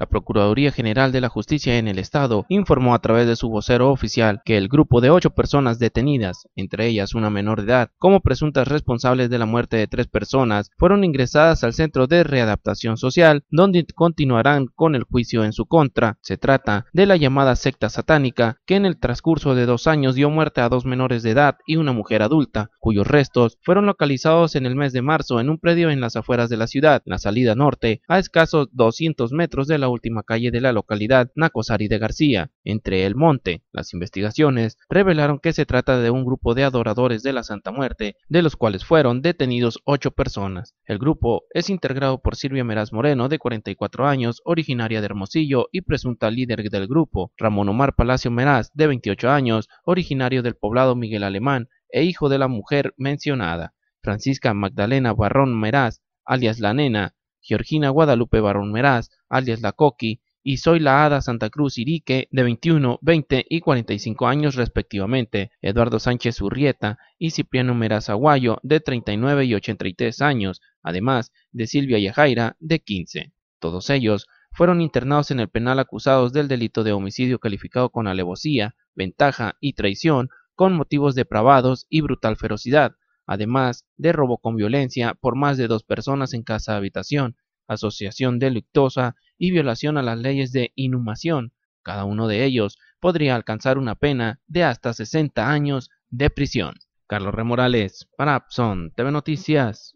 La Procuraduría General de la Justicia en el Estado informó a través de su vocero oficial que el grupo de ocho personas detenidas, entre ellas una menor de edad, como presuntas responsables de la muerte de tres personas, fueron ingresadas al Centro de Readaptación Social, donde continuarán con el juicio en su contra. Se trata de la llamada secta satánica, que en el transcurso de dos años dio muerte a dos menores de edad y una mujer adulta, cuyos restos fueron localizados en el mes de marzo en un predio en las afueras de la ciudad, la salida norte, a escasos 200 metros de la última calle de la localidad Nacosari de García, entre el monte. Las investigaciones revelaron que se trata de un grupo de adoradores de la Santa Muerte, de los cuales fueron detenidos ocho personas. El grupo es integrado por Silvia Meraz Moreno, de 44 años, originaria de Hermosillo y presunta líder del grupo, Ramón Omar Palacio Meraz, de 28 años, originario del poblado Miguel Alemán e hijo de la mujer mencionada, Francisca Magdalena Barrón Meraz, alias La Nena, Georgina Guadalupe Barón Meraz, alias La Coqui, y Soy la Hada Santa Cruz Irique, de 21, 20 y 45 años respectivamente, Eduardo Sánchez Urrieta y Cipriano Meraz Aguayo, de 39 y 83 años, además de Silvia Yajaira, de 15. Todos ellos fueron internados en el penal acusados del delito de homicidio calificado con alevosía, ventaja y traición con motivos depravados y brutal ferocidad, además de robo con violencia por más de dos personas en casa habitación, asociación delictuosa y violación a las leyes de inhumación. Cada uno de ellos podría alcanzar una pena de hasta 60 años de prisión. Carlos Remorales, para TV Noticias.